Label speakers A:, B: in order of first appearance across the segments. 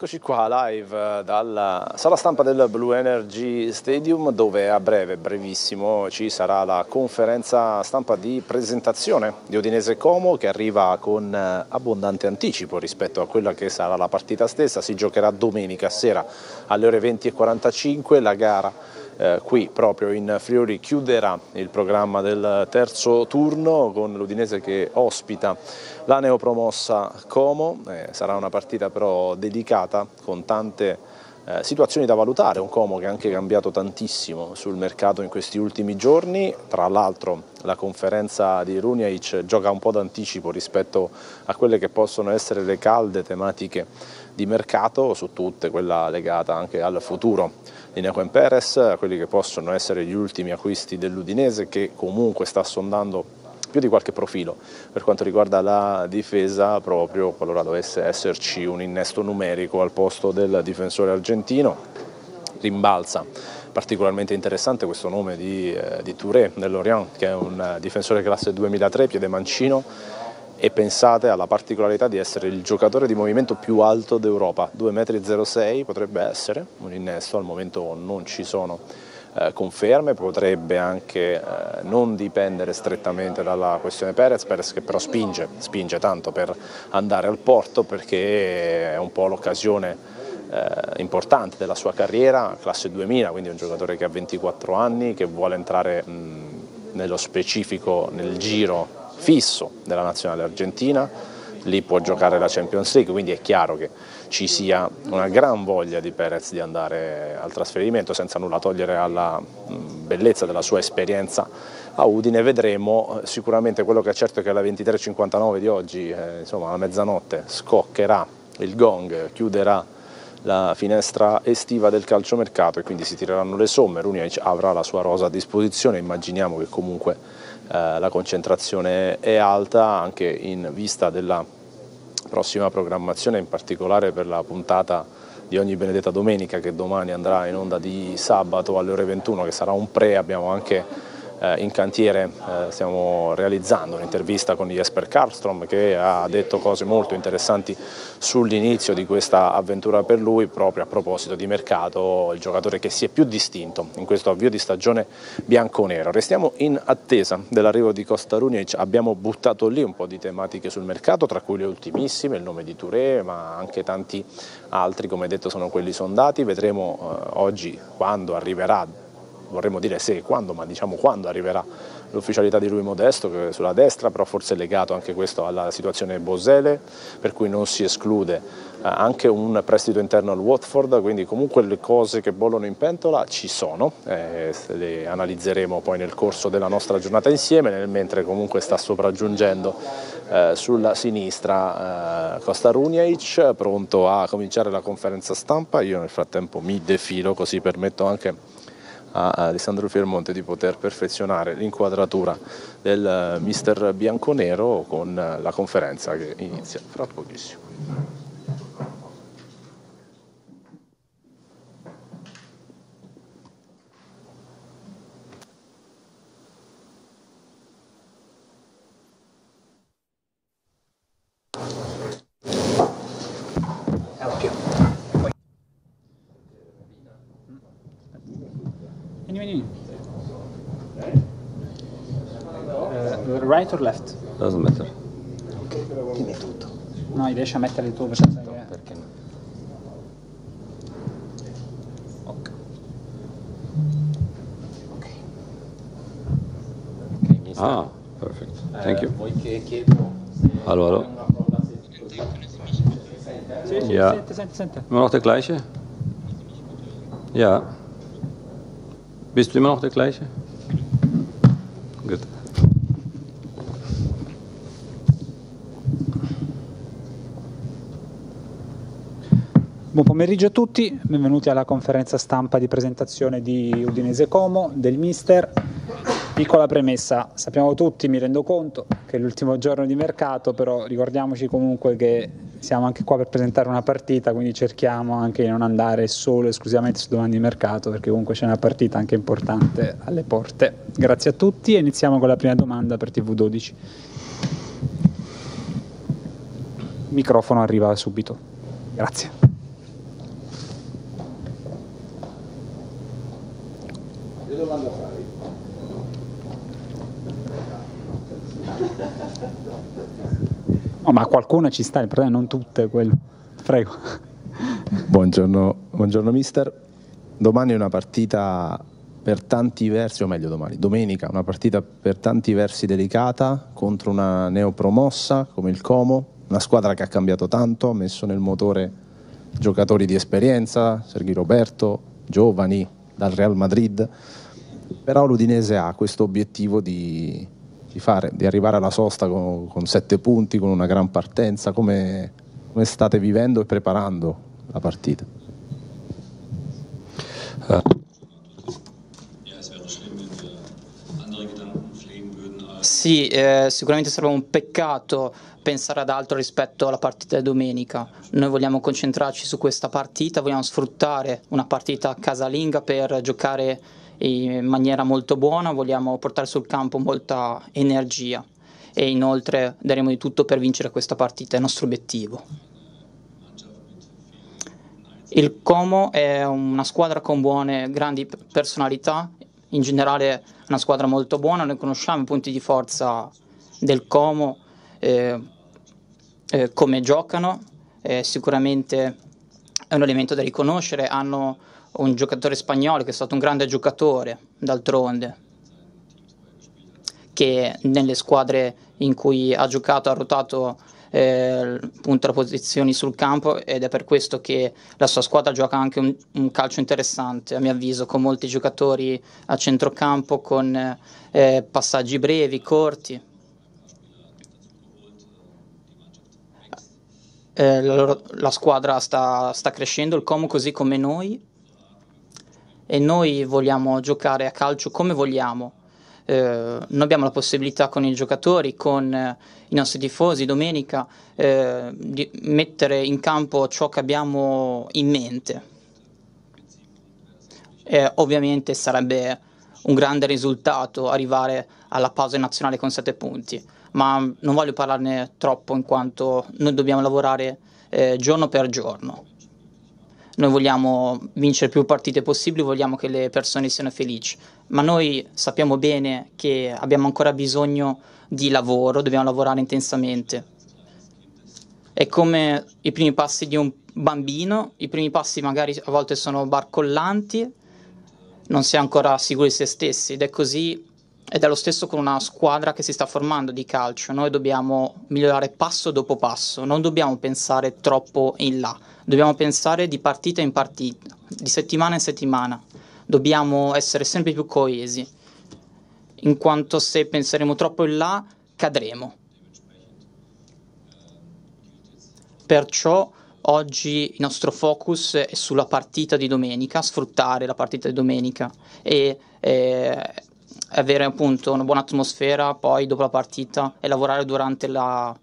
A: Eccoci qua live eh, dalla sala stampa del Blue Energy Stadium dove a breve, brevissimo, ci sarà la conferenza stampa di presentazione di Odinese Como che arriva con eh, abbondante anticipo rispetto a quella che sarà la partita stessa. Si giocherà domenica sera alle ore 20.45 la gara eh, qui proprio in Friuli chiuderà il programma del terzo turno con l'Udinese che ospita la neopromossa Como, eh, sarà una partita però dedicata con tante eh, situazioni da valutare, un Como che ha anche cambiato tantissimo sul mercato in questi ultimi giorni, tra l'altro la conferenza di Runiaic gioca un po' d'anticipo rispetto a quelle che possono essere le calde tematiche di mercato, su tutte quella legata anche al futuro Inaquen Perez, a quelli che possono essere gli ultimi acquisti dell'Udinese che comunque sta sondando più di qualche profilo per quanto riguarda la difesa proprio qualora dovesse esserci un innesto numerico al posto del difensore argentino rimbalza particolarmente interessante questo nome di, eh, di Touré dell'Orient che è un eh, difensore classe 2003 piede mancino e pensate alla particolarità di essere il giocatore di movimento più alto d'Europa, 2,06 m potrebbe essere un innesto, al momento non ci sono eh, conferme, potrebbe anche eh, non dipendere strettamente dalla questione Perez, Perez che però spinge, spinge tanto per andare al porto perché è un po' l'occasione eh, importante della sua carriera, classe 2000, quindi un giocatore che ha 24 anni, che vuole entrare mh, nello specifico, nel giro fisso della nazionale argentina, lì può giocare la Champions League, quindi è chiaro che ci sia una gran voglia di Perez di andare al trasferimento senza nulla togliere alla bellezza della sua esperienza a Udine. Vedremo eh, sicuramente quello che è certo è che alla 23.59 di oggi, eh, insomma alla mezzanotte, scoccherà il gong, chiuderà la finestra estiva del calciomercato e quindi si tireranno le somme, Runic avrà la sua rosa a disposizione, immaginiamo che comunque eh, la concentrazione è alta anche in vista della prossima programmazione, in particolare per la puntata di ogni benedetta domenica che domani andrà in onda di sabato alle ore 21 che sarà un pre, abbiamo anche eh, in cantiere eh, stiamo realizzando un'intervista con Jesper Karlstrom che ha detto cose molto interessanti sull'inizio di questa avventura per lui proprio a proposito di mercato, il giocatore che si è più distinto in questo avvio di stagione bianco-nero. Restiamo in attesa dell'arrivo di Costa Runic, abbiamo buttato lì un po' di tematiche sul mercato tra cui le ultimissime, il nome di Touré ma anche tanti altri come detto sono quelli sondati, vedremo eh, oggi quando arriverà vorremmo dire se e quando, ma diciamo quando arriverà l'ufficialità di lui Modesto che sulla destra, però forse è legato anche questo alla situazione Bosele, per cui non si esclude eh, anche un prestito interno al Watford, quindi comunque le cose che bollono in pentola ci sono, eh, le analizzeremo poi nel corso della nostra giornata insieme, nel mentre comunque sta sopraggiungendo eh, sulla sinistra eh, Costa Runiaic, pronto a cominciare la conferenza stampa, io nel frattempo mi defilo così permetto anche a Alessandro Fiermonte di poter perfezionare l'inquadratura del eh, mister bianconero con eh, la conferenza che inizia fra pochissimo.
B: right left?
C: Doesn't matter. Ok,
B: dimmi tutto. No, riesci a mettere il tuo per no, perché no? Ok.
C: Ok. okay mister. ah, perfect. Thank you. Vuoi che chiedo? Hallo, hallo. Ja. Immer noch der gleiche? Ja. Bist du immer noch der gleiche? Gut.
B: Buon pomeriggio a tutti, benvenuti alla conferenza stampa di presentazione di Udinese Como, del Mister. Piccola premessa, sappiamo tutti, mi rendo conto, che è l'ultimo giorno di mercato, però ricordiamoci comunque che siamo anche qua per presentare una partita, quindi cerchiamo anche di non andare solo e esclusivamente su domande di mercato, perché comunque c'è una partita anche importante alle porte. Grazie a tutti e iniziamo con la prima domanda per TV12. Il microfono arriva subito. Grazie. No, ma qualcuna ci sta, il problema non tutte, quello. Prego.
A: Buongiorno, buongiorno mister. Domani è una partita per tanti versi, o meglio domani, domenica, una partita per tanti versi delicata contro una neopromossa come il Como, una squadra che ha cambiato tanto, ha messo nel motore giocatori di esperienza, Sergi Roberto, giovani dal Real Madrid, però l'Udinese ha questo obiettivo di di, fare, di arrivare alla sosta con, con, sette punti, con una gran partenza, come, come state vivendo e preparando la partita?
D: Uh. Sì, eh, sicuramente sarebbe un peccato pensare ad altro rispetto alla partita di domenica. Noi vogliamo concentrarci su questa partita, vogliamo sfruttare una partita casalinga per giocare in maniera molto buona, vogliamo portare sul campo molta energia e inoltre daremo di tutto per vincere questa partita, è il nostro obiettivo. Il Como è una squadra con buone, grandi personalità, in generale una squadra molto buona, noi conosciamo i punti di forza del Como, eh, eh, come giocano, eh, sicuramente è un elemento da riconoscere, hanno un giocatore spagnolo che è stato un grande giocatore, d'altronde, che nelle squadre in cui ha giocato ha ruotato eh, posizioni sul campo ed è per questo che la sua squadra gioca anche un, un calcio interessante, a mio avviso, con molti giocatori a centrocampo, con eh, passaggi brevi, corti. Eh, la, la, squadra sta, sta crescendo, il Como così come noi e noi vogliamo giocare a calcio come vogliamo. Eh, noi abbiamo la possibilità con i giocatori, con eh, i nostri tifosi domenica eh, di mettere in campo ciò che abbiamo in mente. ovviamente sarebbe un grande risultato arrivare alla pausa nazionale con 7 punti, ma non voglio parlarne troppo in quanto noi dobbiamo lavorare eh, giorno per giorno. Noi vogliamo vincere più partite possibili, vogliamo che le persone siano felici, ma noi sappiamo bene che abbiamo ancora bisogno di lavoro, dobbiamo lavorare intensamente. È come i primi passi di un bambino, i primi passi magari a volte sono barcollanti, non si è ancora sicuri di se stessi ed è così ed è lo stesso con una squadra che si sta formando di calcio, noi dobbiamo migliorare passo dopo passo, non dobbiamo pensare troppo in là, Dobbiamo pensare di partita in partita, di settimana in settimana. Dobbiamo essere sempre più coesi, in quanto se penseremo troppo in là cadremo. Perciò oggi il nostro focus è sulla partita di domenica, sfruttare la partita di domenica e, e avere appunto una buona atmosfera poi dopo la partita e lavorare durante la,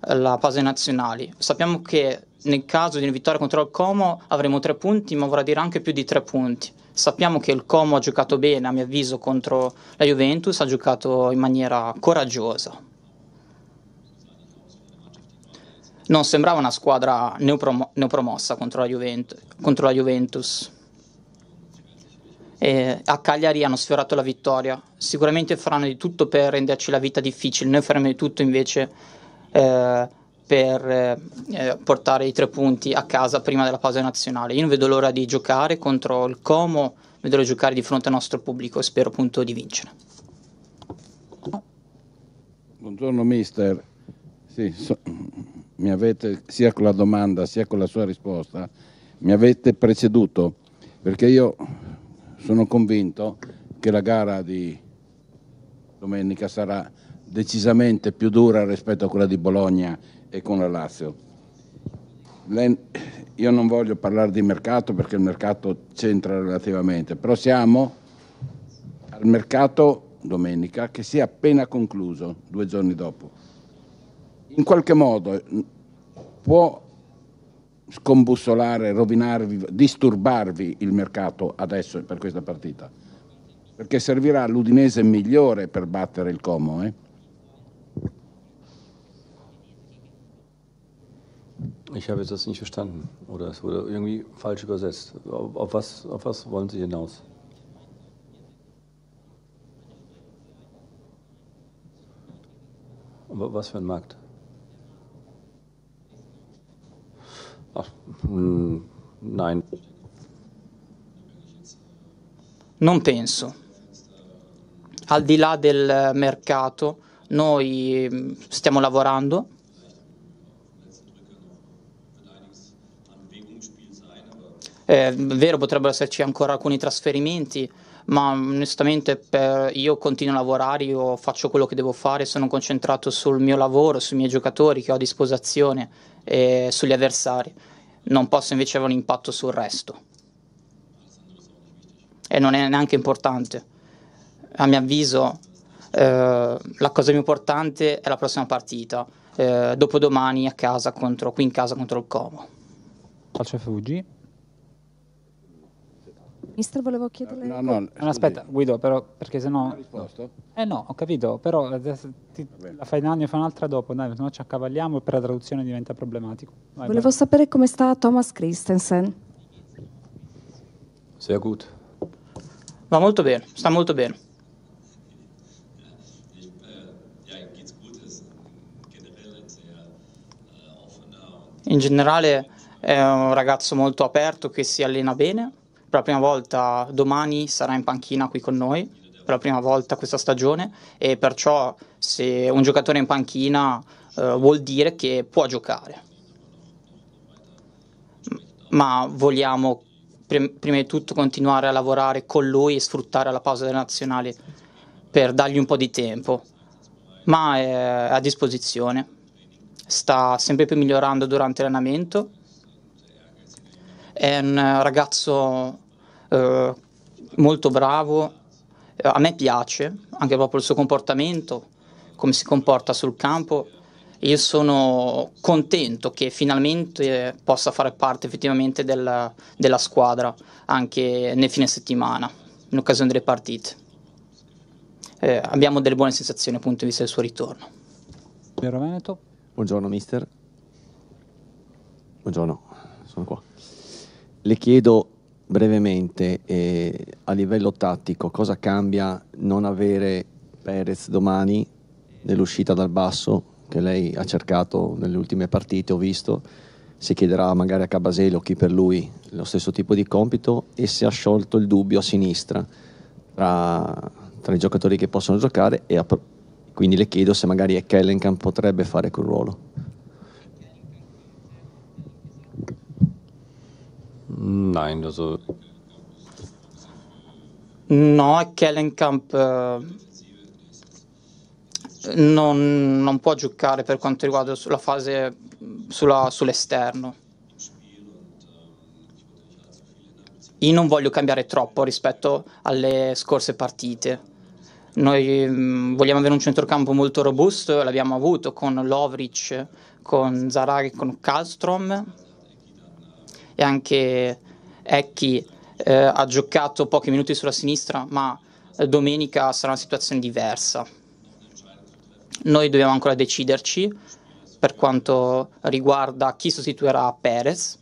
D: la fase nazionale. Sappiamo che nel caso di una vittoria contro il Como avremo tre punti, ma vorrà dire anche più di tre punti. Sappiamo che il Como ha giocato bene, a mio avviso, contro la Juventus, ha giocato in maniera coraggiosa. Non sembrava una squadra neoprom- neopromossa contro la, Juvent- contro la Juventus. E a Cagliari hanno sfiorato la vittoria. Sicuramente faranno di tutto per renderci la vita difficile. Noi faremo di tutto invece eh, per eh, eh, portare i tre punti a casa prima della pausa nazionale. Io non vedo l'ora di giocare contro il Como, vedo l'ora di giocare di fronte al nostro pubblico e spero appunto di vincere.
A: Buongiorno mister, sì, so, mi avete sia con la domanda sia con la sua risposta, mi avete preceduto perché io sono convinto che la gara di domenica sarà decisamente più dura rispetto a quella di Bologna e con la Lazio. Le, io non voglio parlare di mercato perché il mercato c'entra relativamente, però siamo al mercato domenica che si è appena concluso due giorni dopo. In qualche modo può scombussolare, rovinarvi, disturbarvi il mercato adesso per questa partita, perché servirà l'Udinese migliore per battere il
C: Como. Eh? Ich habe jetzt das nicht verstanden oder es wurde irgendwie falsch übersetzt. Auf, was, auf was wollen Sie hinaus? Was für ein Markt?
D: Ach, mh, hm, nein. Non penso. Al di là del mercato, noi mm, stiamo lavorando È eh, vero, potrebbero esserci ancora alcuni trasferimenti, ma onestamente per, io continuo a lavorare, io faccio quello che devo fare, sono concentrato sul mio lavoro, sui miei giocatori che ho a disposizione e sugli avversari. Non posso invece avere un impatto sul resto. E non è neanche importante. A mio avviso eh, la cosa più importante è la prossima partita, eh, dopodomani a casa contro, qui in casa contro il Como. Calcio FUG.
B: Mister, volevo chiedere... No, no, no, no aspetta, Guido, però, perché sennò... Ha risposto? Eh no, ho capito, però ti, la fai una, ne fai un'altra dopo, dai, se no ci accavalliamo e per la traduzione diventa problematico.
D: Vai, volevo
A: vai. sapere come sta Thomas Christensen.
D: Sehr good. Va molto bene, sta molto bene. In generale è un ragazzo molto aperto che si allena bene per la prima volta domani sarà in panchina qui con noi, per la prima volta questa stagione e perciò se un giocatore è in panchina eh, vuol dire che può giocare. Ma vogliamo prim- prima di tutto continuare a lavorare con lui e sfruttare la pausa della nazionale per dargli un po' di tempo, ma è a disposizione. Sta sempre più migliorando durante l'allenamento è un ragazzo eh, molto bravo, a me piace anche proprio il suo comportamento, come si comporta sul campo. Io sono contento che finalmente possa fare parte effettivamente della, della squadra anche nel fine settimana, in occasione delle partite. Eh, abbiamo delle buone sensazioni dal punto di vista del suo ritorno. Buongiorno mister. Buongiorno mister.
E: Buongiorno, sono qua. Le chiedo brevemente eh, a livello tattico cosa cambia non avere Perez domani nell'uscita dal basso che lei ha cercato nelle ultime partite, ho visto, si chiederà magari a Cabaselo chi per lui lo stesso tipo di compito e se ha sciolto il dubbio a sinistra tra, tra i giocatori che possono giocare e a, quindi le chiedo se magari Kellenkamp potrebbe fare quel ruolo.
D: Nein, also. No, Kellenkamp eh, non, non, può giocare per quanto riguarda la fase sulla, sull'esterno. Io non voglio cambiare troppo rispetto alle scorse partite. Noi mm, vogliamo avere un centrocampo molto robusto, l'abbiamo avuto con Lovric, con Zarag e con Kallstrom e anche Ecchi eh, ha giocato pochi minuti sulla sinistra, ma eh, domenica sarà una situazione diversa. Noi dobbiamo ancora deciderci per quanto riguarda chi sostituirà Perez.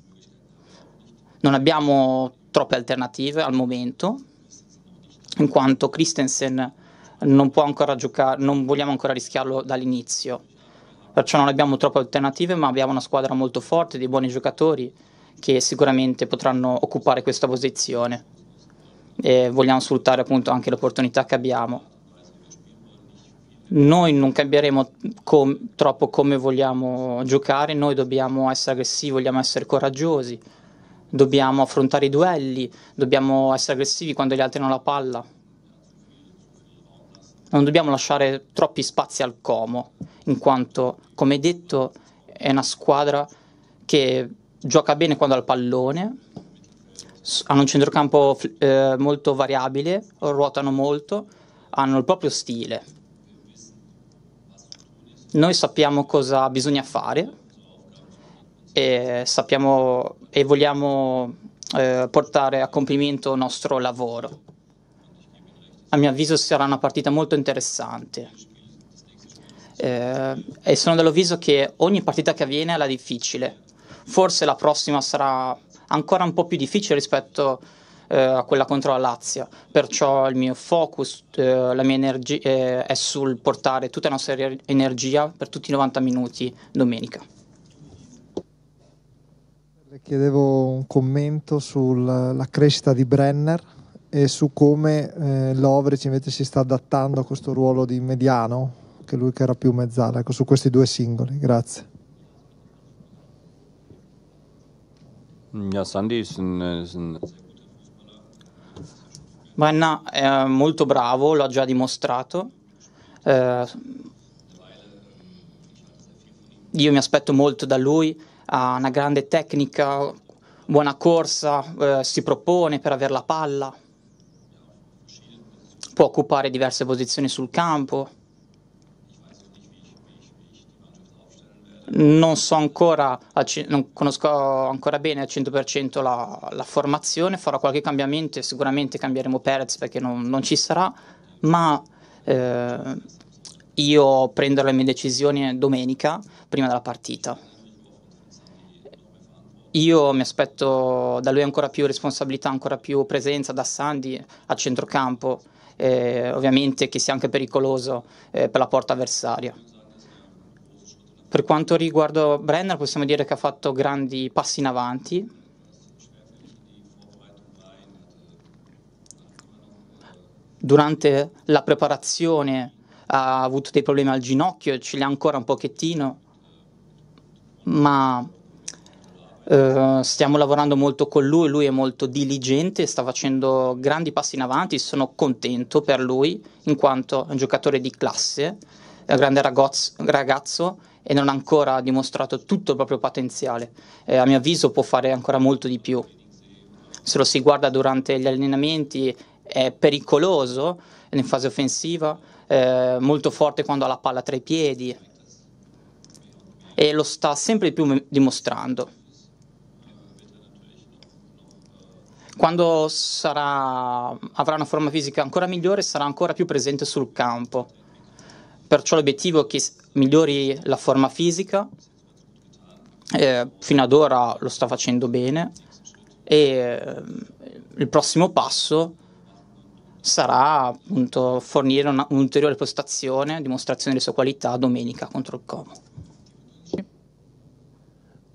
D: Non abbiamo troppe alternative al momento, in quanto Christensen non può ancora giocare, non vogliamo ancora rischiarlo dall'inizio. Perciò non abbiamo troppe alternative, ma abbiamo una squadra molto forte, dei buoni giocatori che sicuramente potranno occupare questa posizione e vogliamo sfruttare appunto anche l'opportunità che abbiamo. Noi non cambieremo com- troppo come vogliamo giocare, noi dobbiamo essere aggressivi, vogliamo essere coraggiosi, dobbiamo affrontare i duelli, dobbiamo essere aggressivi quando gli altri hanno la palla. Non dobbiamo lasciare troppi spazi al Como, in quanto, come detto, è una squadra che gioca bene quando ha il pallone, hanno un centrocampo eh, molto variabile, ruotano molto, hanno il proprio stile. Noi sappiamo cosa bisogna fare e, sappiamo, e vogliamo eh, portare a compimento il nostro lavoro. A mio avviso sarà una partita molto interessante. Eh, e sono dell'avviso che ogni partita che avviene è la difficile Forse la prossima sarà ancora un po' più difficile rispetto eh, a quella contro la Lazio, perciò il mio focus, eh, la mia energia eh, è sul portare tutta la nostra energia per tutti i 90 minuti domenica.
B: Le chiedevo un commento sulla crescita di Brenner e su come eh, Lovric invece si sta adattando a questo ruolo di mediano, che lui che era più mezzala, ecco, su questi due singoli. Grazie.
C: Ja, Sandy eh, è un
D: Manna è molto bravo, lo già dimostrato. Eh, io mi aspetto molto da lui, ha una grande tecnica, buona corsa, eh, si propone per avere la palla, può occupare diverse posizioni sul campo. non, so ancora, non conosco ancora bene al 100% la, la, formazione, farò qualche cambiamento e sicuramente cambieremo Perez perché non, non ci sarà, ma eh, io prendo le mie decisioni domenica prima della partita. Io mi aspetto da lui ancora più responsabilità, ancora più presenza da Sandy a centrocampo, eh, ovviamente che sia anche pericoloso eh, per la porta avversaria. Per quanto riguarda Brenner possiamo dire che ha fatto grandi passi in avanti. Durante la preparazione ha avuto dei problemi al ginocchio, ce li ha ancora un pochettino, ma Uh, stiamo lavorando molto con lui, lui è molto diligente, sta facendo grandi passi in avanti, sono contento per lui in quanto è un giocatore di classe grande ragazzo, ragazzo e non ha ancora dimostrato tutto il proprio potenziale. Eh, a mio avviso può fare ancora molto di più. Se lo si guarda durante gli allenamenti è pericoloso in fase offensiva, eh, molto forte quando ha la palla tra i piedi e lo sta sempre di più dimostrando. Quando sarà, avrà una forma fisica ancora migliore sarà ancora più presente sul campo Perciò l'obiettivo è che migliori la forma fisica, eh, fino ad ora lo sta facendo bene e ehm, il prossimo passo sarà appunto fornire una, un'ulteriore postazione, dimostrazione delle sue qualità domenica contro il Como.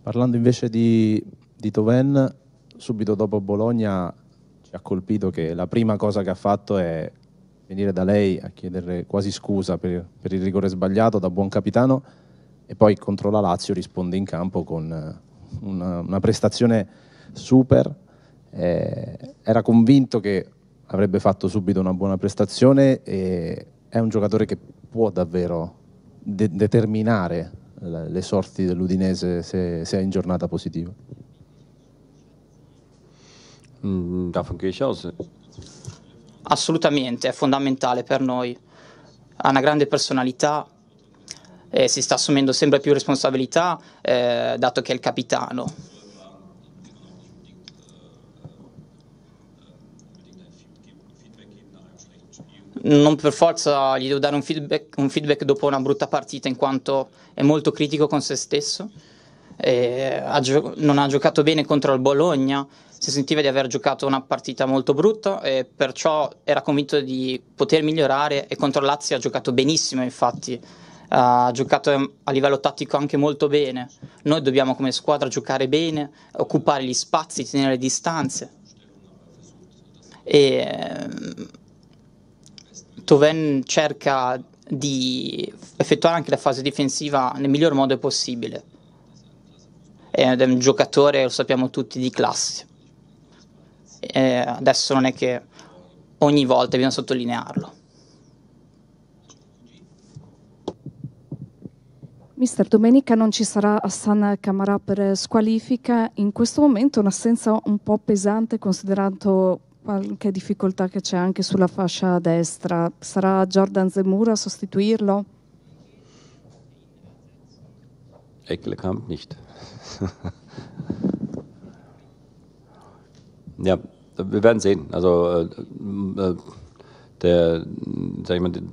A: Parlando invece di, di Toven, subito dopo Bologna ci ha colpito che la prima cosa che ha fatto è venire da lei a chiedere quasi scusa per, per il rigore sbagliato da buon capitano e poi contro la Lazio risponde in campo con eh, una, una prestazione super. Eh, era convinto che avrebbe fatto subito una buona prestazione e è un giocatore che può davvero de- determinare le, sorti dell'Udinese se, se è in giornata positiva.
D: Mm, davon gehe ich aus. Assolutamente, è fondamentale per noi. Ha una grande personalità, e si sta assumendo sempre più responsabilità, eh, dato che è il capitano. Non per forza gli devo dare un feedback, un feedback dopo una brutta partita, in quanto è molto critico con se stesso eh, ha gio- non ha giocato bene contro il Bologna, si sentiva di aver giocato una partita molto brutta e perciò era convinto di poter migliorare e contro Lazio ha giocato benissimo infatti ha giocato a livello tattico anche molto bene noi dobbiamo come squadra giocare bene occupare gli spazi, tenere le distanze e ehm, Toven cerca di effettuare anche la fase difensiva nel miglior modo possibile è un giocatore, lo sappiamo tutti, di classe. E adesso non è che ogni volta bisogna sottolinearlo.
A: Mister, domenica non ci sarà Hassan Kamara per squalifica. In questo momento un'assenza un po' pesante considerando qualche difficoltà che c'è anche sulla fascia destra. Sarà Jordan Zemura a sostituirlo?
C: Ecklekamp nicht. ja, wir werden sehen. Also äh, äh der, sag ich mal, der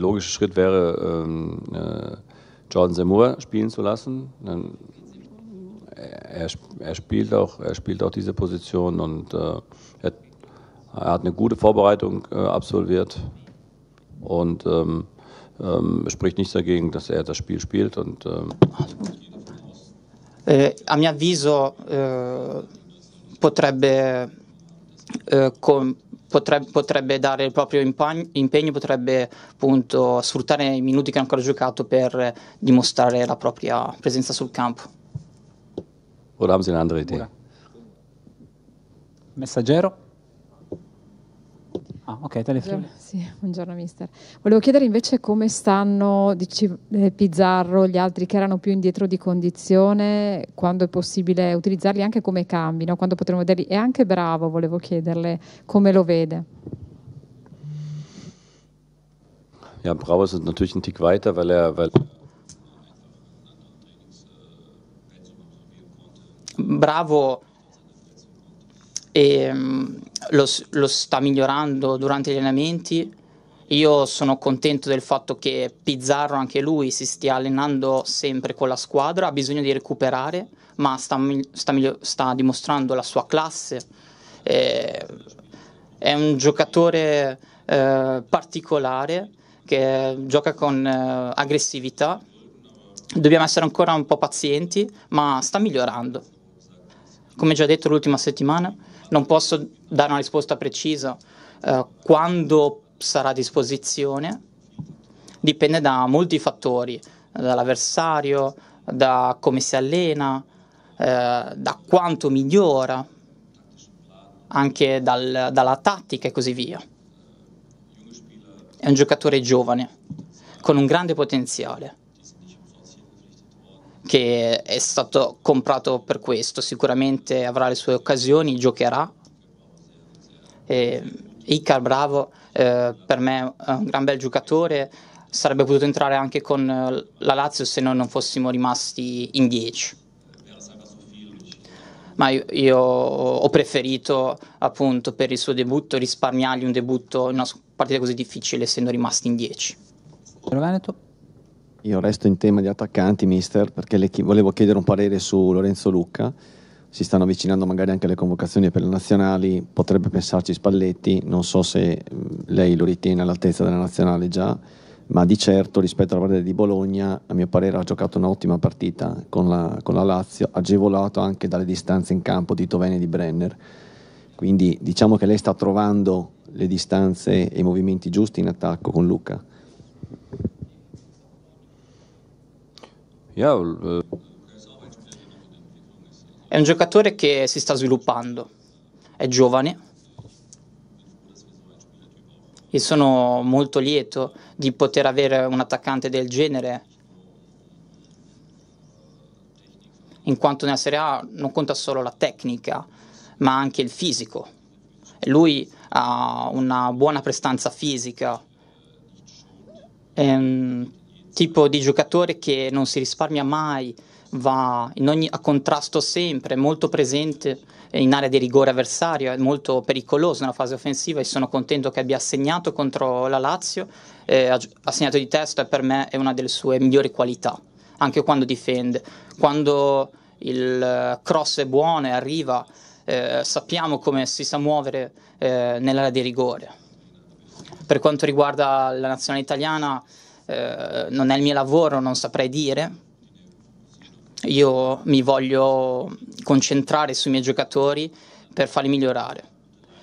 C: logische Schritt wäre, ähm, äh, Jordan Zemmour spielen zu lassen. Dann, äh, er, er, spielt auch, er spielt auch diese Position und äh, er, er, hat eine gute Vorbereitung äh, absolviert. Und ähm, ähm, er spricht nichts dagegen, dass er das Spiel spielt. Und, ähm
D: eh, a mio avviso eh, potrebbe, eh, potrebbe, potrebbe, dare il proprio impagno, impegno, potrebbe appunto sfruttare i minuti che ha ancora giocato per dimostrare la propria presenza sul campo.
C: Ora haben Sie eine andere Idee? Messaggero? Ah, ok, telefono.
A: sì, buongiorno mister. Volevo chiedere invece come stanno dici, eh, Pizzarro, gli altri che erano più indietro di condizione, quando è possibile utilizzarli anche come cambi, no? quando potremo vederli. E anche Bravo, volevo chiederle come lo vede.
C: Ja, Brauer sind natürlich einen Tick weiter, weil er, weil
D: Bravo e ehm, lo, lo sta migliorando durante gli allenamenti. Io sono contento del fatto che Pizzarro, anche lui, si stia allenando sempre con la squadra, ha bisogno di recuperare, ma sta, sta, sta dimostrando la sua classe. Eh, è un giocatore eh, particolare che gioca con eh, aggressività. Dobbiamo essere ancora un po' pazienti, ma sta migliorando. Come già detto l'ultima settimana, non posso dare una risposta precisa. Eh, quando sarà a disposizione dipende da molti fattori, dall'avversario, da come si allena, eh, da quanto migliora, anche dal, dalla tattica e così via. È un giocatore giovane, con un grande potenziale che è stato comprato per questo. Sicuramente avrà le sue occasioni, giocherà. E Icar Bravo eh, per me è un gran bel giocatore, sarebbe potuto entrare anche con eh, la Lazio se noi non fossimo rimasti in 10. Ma io, io, ho preferito appunto per il suo debutto risparmiargli un debutto in una partita così difficile essendo rimasti in 10.
B: Veneto.
E: Io resto in tema di attaccanti, mister, perché le chi- volevo chiedere un parere su Lorenzo Lucca. Si stanno avvicinando magari anche le convocazioni per le nazionali, potrebbe pensarci Spalletti, non so se lei lo ritiene all'altezza della nazionale già, ma di certo rispetto alla partita di Bologna, a mio parere ha giocato un'ottima partita con la, con la Lazio, agevolato anche dalle distanze in campo di Tovene e di Brenner. Quindi diciamo che lei sta trovando le distanze e i movimenti giusti in attacco con Luca.
C: Eh,
D: è un giocatore che si sta sviluppando, è giovane. E sono molto lieto di poter avere un attaccante del genere, in quanto nella Serie A non conta solo la tecnica, ma anche il fisico. Lui ha una buona prestanza fisica. Ehm, tipo di giocatore che non si risparmia mai, va ogni, a contrasto sempre, è molto presente in area di rigore avversario, è molto pericoloso nella fase offensiva e sono contento che abbia segnato contro la Lazio, eh, ha segnato di testa e per me è una delle sue migliori qualità, anche quando difende, quando il eh, cross è buono e arriva, eh, sappiamo come si sa muovere eh, nell'area di rigore. Per quanto riguarda la nazionale italiana, eh, non è il mio lavoro, non saprei dire. Io mi voglio concentrare sui miei giocatori per farli migliorare.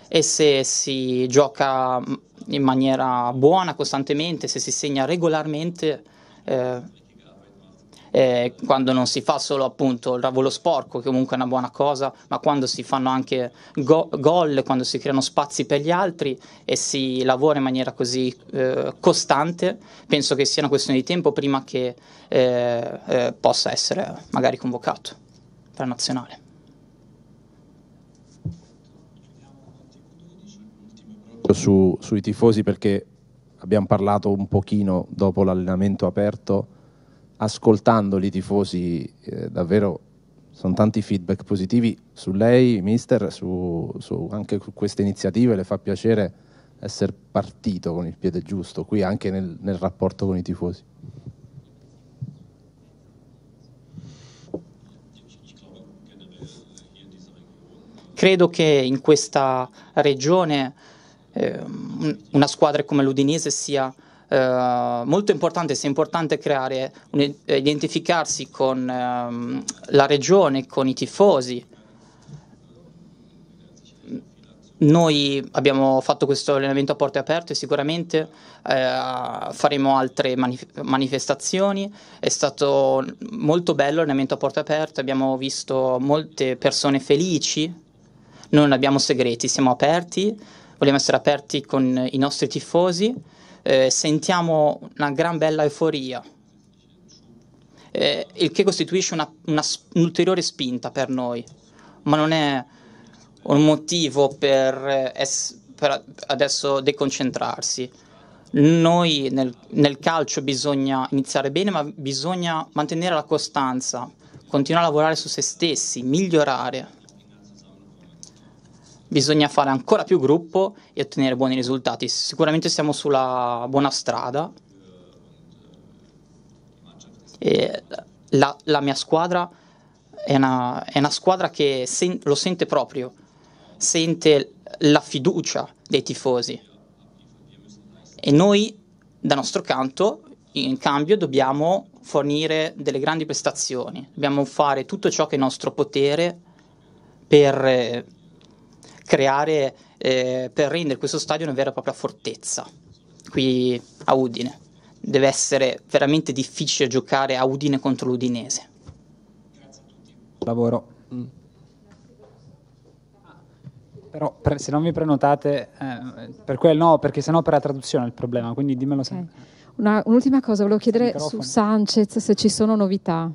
D: E se si gioca mm, in maniera buona costantemente, se si segna regolarmente, eh, eh, quando non si fa solo appunto il lavoro sporco, che comunque è una buona cosa, ma quando si fanno anche go- gol, quando si creano spazi per gli altri e si lavora in maniera così eh, costante, penso che sia una questione di tempo prima che eh, eh possa essere magari convocato per nazionale.
A: Su, sui tifosi perché abbiamo parlato un pochino dopo l'allenamento aperto ascoltando i tifosi, eh, davvero sono tanti feedback positivi su lei, mister, su, su anche su queste iniziative, le fa piacere essere partito con il piede giusto, qui anche nel, nel rapporto con i
D: tifosi. Credo che in questa regione eh, una squadra come l'Udinese sia eh, molto importante, se è importante creare, un, eh, identificarsi con ehm, la regione, con i tifosi. Noi abbiamo fatto questo allenamento a porte aperte, sicuramente eh, faremo altre manif- manifestazioni, è stato molto bello l'allenamento a porte aperte, abbiamo visto molte persone felici, noi non abbiamo segreti, siamo aperti, vogliamo essere aperti con i nostri tifosi eh, sentiamo una gran bella euforia, eh, il che costituisce una, una, un'ulteriore spinta per noi, ma non è un motivo per, eh, es, per adesso deconcentrarsi. Noi nel, nel calcio bisogna iniziare bene, ma bisogna mantenere la costanza, continuare a lavorare su se stessi, migliorare bisogna fare ancora più gruppo e ottenere buoni risultati. Sicuramente siamo sulla buona strada. La, la, mia squadra è una, è una squadra che sen- lo sente proprio, sente la fiducia dei tifosi. E noi, dal nostro canto, in cambio dobbiamo fornire delle grandi prestazioni, dobbiamo fare tutto ciò che è in nostro potere per creare eh, per rendere questo stadio una vera e propria fortezza qui a Udine. Deve essere veramente difficile giocare a Udine contro l'Udinese.
B: Lavoro. Mm. Però per, se non mi prenotate, eh, per quello no, perché sennò per la traduzione è il problema, quindi dimmelo okay. sempre.
A: Una, un'ultima cosa, volevo chiedere su Sanchez se ci sono novità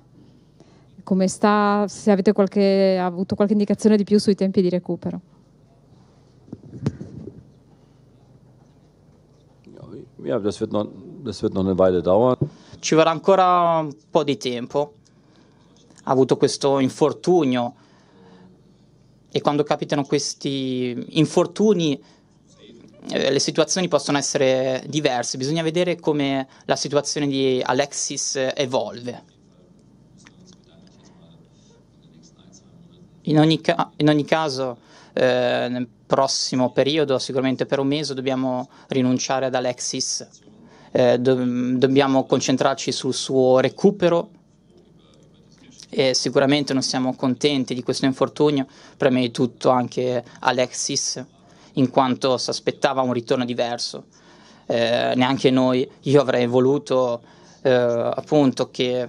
A: come sta, se avete qualche, avuto qualche indicazione di più sui tempi di recupero.
D: Ci vorrà ancora un po' di tempo. Ha avuto questo infortunio e quando capitano questi infortuni eh, le situazioni possono essere diverse, bisogna vedere come la situazione di Alexis evolve. In ogni, ca- in ogni caso eh, nel prossimo periodo, sicuramente per un mese, dobbiamo rinunciare ad Alexis, eh, do- dobbiamo concentrarci sul suo recupero. E sicuramente non siamo contenti di questo infortunio, prima di tutto anche Alexis, in quanto si aspettava un ritorno diverso. Eh, neanche noi, io avrei voluto eh, appunto che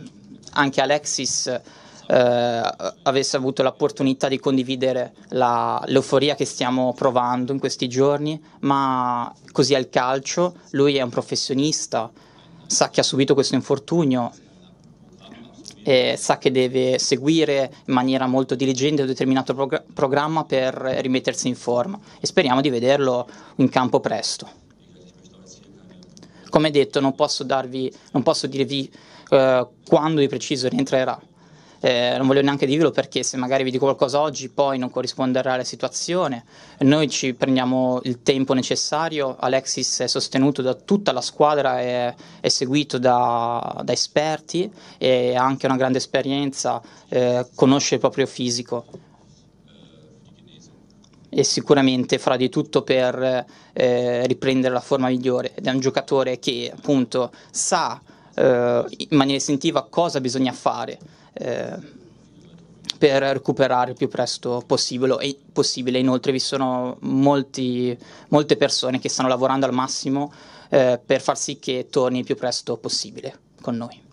D: anche Alexis eh, avesse avuto l'opportunità di condividere la, l'euforia che stiamo provando in questi giorni, ma così è il calcio, lui è un professionista, sa che ha subito questo infortunio, e sa che deve seguire in maniera molto diligente un determinato prog- programma per rimettersi in forma e speriamo di vederlo in campo presto. Come detto, non posso, darvi, non posso dirvi eh, quando di preciso rientrerà, eh, non voglio neanche dirvelo perché se magari vi dico qualcosa oggi poi non corrisponderà alla situazione. Noi ci prendiamo il tempo necessario, Alexis è sostenuto da tutta la squadra, è, è seguito da, da esperti e ha anche una grande esperienza, eh, conosce il proprio fisico e sicuramente farà di tutto per eh, riprendere la forma migliore ed è un giocatore che appunto sa eh, in maniera istintiva cosa bisogna fare eh, per recuperare il più presto possibile. E possibile. Inoltre vi sono molti, molte persone che stanno lavorando al massimo eh, per far sì che torni il più presto possibile con noi.